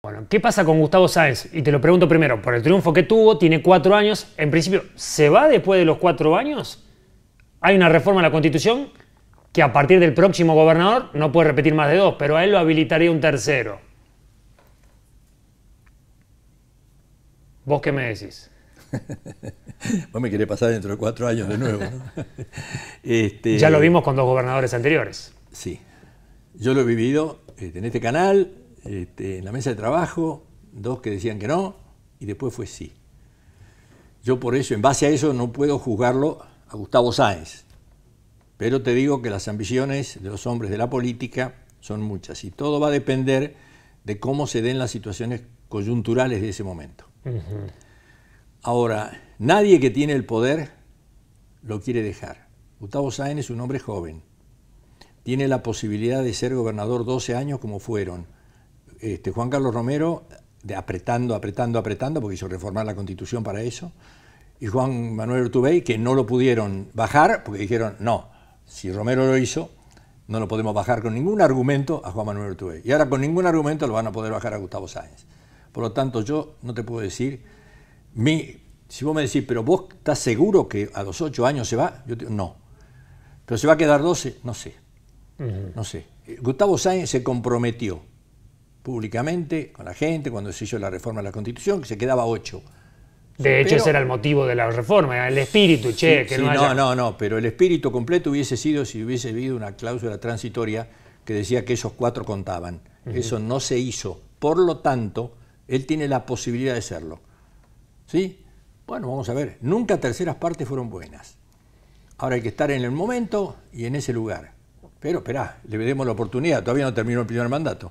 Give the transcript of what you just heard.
Bueno, ¿qué pasa con Gustavo Sáenz? Y te lo pregunto primero, por el triunfo que tuvo, tiene cuatro años, en principio, ¿se va después de los cuatro años? Hay una reforma a la Constitución que a partir del próximo gobernador no puede repetir más de dos, pero a él lo habilitaría un tercero. ¿Vos qué me decís? Vos me querés pasar dentro de cuatro años de nuevo. Este, ya lo vimos con dos gobernadores anteriores. Sí, yo lo he vivido este, en este canal, este, en la mesa de trabajo, dos que decían que no y después fue sí. Yo por eso, en base a eso, no puedo juzgarlo a Gustavo Sáenz. Pero te digo que las ambiciones de los hombres de la política son muchas y todo va a depender de cómo se den las situaciones coyunturales de ese momento. Ahora, nadie que tiene el poder lo quiere dejar. Gustavo Sáenz es un hombre joven. Tiene la posibilidad de ser gobernador 12 años como fueron este, Juan Carlos Romero apretando, apretando, apretando, porque hizo reformar la constitución para eso, y Juan Manuel Urtubey, que no lo pudieron bajar, porque dijeron, no, si Romero lo hizo, no lo podemos bajar con ningún argumento a Juan Manuel Urtubey. Y ahora con ningún argumento lo van a poder bajar a Gustavo Sáenz. Por lo tanto, yo no te puedo decir, si vos me decís, pero vos estás seguro que a los ocho años se va, yo te, no. Pero se va a quedar 12, no sé. No sé. Gustavo Sáenz se comprometió públicamente con la gente cuando se hizo la reforma de la Constitución, que se quedaba ocho. De hecho, ese era el motivo de la reforma, el espíritu, che, que no, no, no, no, pero el espíritu completo hubiese sido si hubiese habido una cláusula transitoria que decía que esos cuatro contaban. Eso no se hizo. Por lo tanto, él tiene la posibilidad de serlo. ¿Sí? Bueno, vamos a ver. Nunca terceras partes fueron buenas. Ahora hay que estar en el momento y en ese lugar. Pero esperá, le demos la oportunidad. Todavía no terminó el primer mandato.